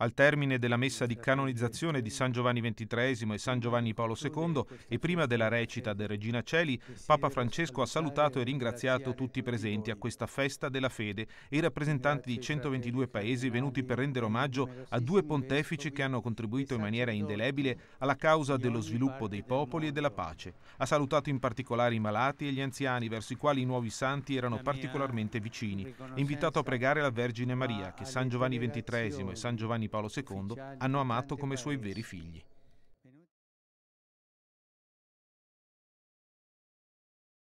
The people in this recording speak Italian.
Al termine della messa di canonizzazione di San Giovanni XXIII e San Giovanni Paolo II e prima della recita del Regina Celi, Papa Francesco ha salutato e ringraziato tutti i presenti a questa festa della fede e i rappresentanti di 122 paesi venuti per rendere omaggio a due pontefici che hanno contribuito in maniera indelebile alla causa dello sviluppo dei popoli e della pace. Ha salutato in particolare i malati e gli anziani verso i quali i nuovi santi erano particolarmente vicini. Ha invitato a pregare la Vergine Maria che San Giovanni XXIII e San Giovanni Paolo II hanno amato come suoi veri figli.